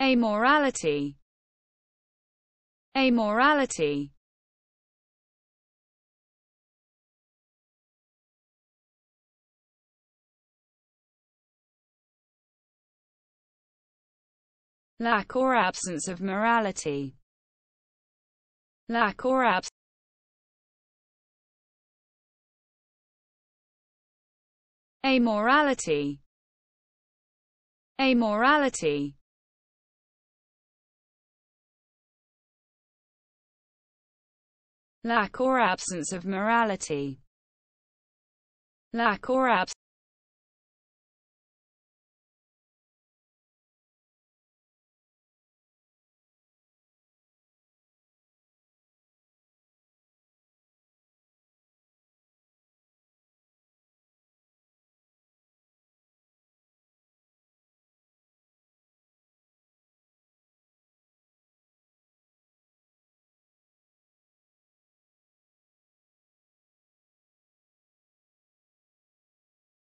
Amorality Amorality Lack or absence of morality Lack or absence Amorality Amorality lack or absence of morality, lack or absence